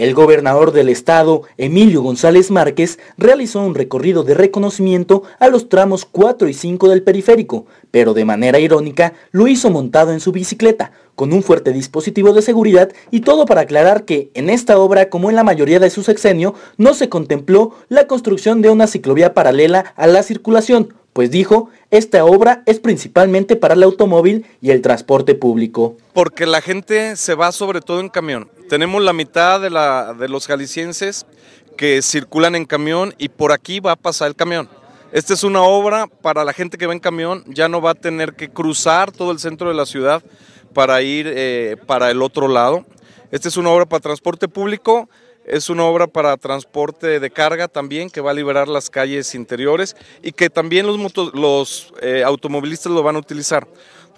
El gobernador del estado, Emilio González Márquez, realizó un recorrido de reconocimiento a los tramos 4 y 5 del periférico, pero de manera irónica lo hizo montado en su bicicleta, con un fuerte dispositivo de seguridad y todo para aclarar que en esta obra, como en la mayoría de su sexenio, no se contempló la construcción de una ciclovía paralela a la circulación, pues dijo, esta obra es principalmente para el automóvil y el transporte público. Porque la gente se va sobre todo en camión tenemos la mitad de, los jaliscienses que circulan en camión y por aquí va a pasar el camión. Esta es una obra para la gente que va en camión, ya no va a tener que cruzar todo el centro de la ciudad para ir eh, para el otro lado. Esta es una obra para transporte público, es una obra para transporte de carga también que va a liberar las calles interiores y que también los, los eh, automovilistas lo van a utilizar.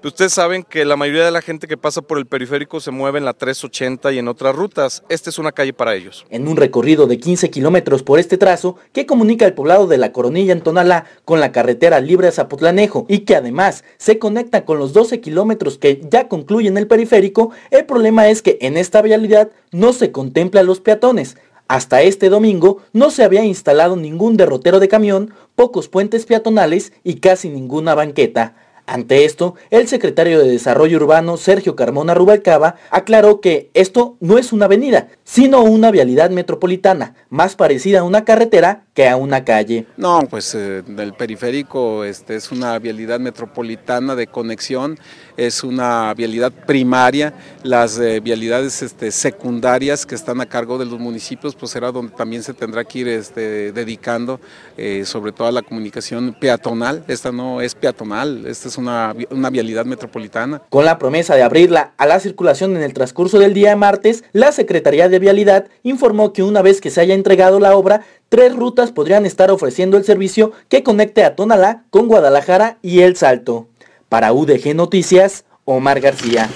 Ustedes saben que la mayoría de la gente que pasa por el periférico se mueve en la 380 y en otras rutas. Esta es una calle para ellos. En un recorrido de 15 kilómetros por este trazo que comunica el poblado de La Coronilla en Tonalá con la carretera libre a Zapotlanejo y que además se conecta con los 12 kilómetros que ya concluyen el periférico, el problema es que en esta vialidad no se contemplan los peatones, hasta este domingo no se había instalado ningún derrotero de camión, pocos puentes peatonales y casi ninguna banqueta. Ante esto, el secretario de Desarrollo Urbano, Sergio Carmona Rubalcaba, aclaró que esto no es una avenida, sino una vialidad metropolitana, más parecida a una carretera que a una calle? No, pues eh, del el periférico este, es una vialidad metropolitana de conexión, es una vialidad primaria, las eh, vialidades este, secundarias que están a cargo de los municipios, pues será donde también se tendrá que ir este, dedicando eh, sobre todo a la comunicación peatonal, esta no es peatonal, esta es una, una vialidad metropolitana. Con la promesa de abrirla a la circulación en el transcurso del día de martes, la Secretaría de Vialidad informó que una vez que se haya entregado la obra, tres rutas podrían estar ofreciendo el servicio que conecte a Tonalá con Guadalajara y El Salto. Para UDG Noticias, Omar García.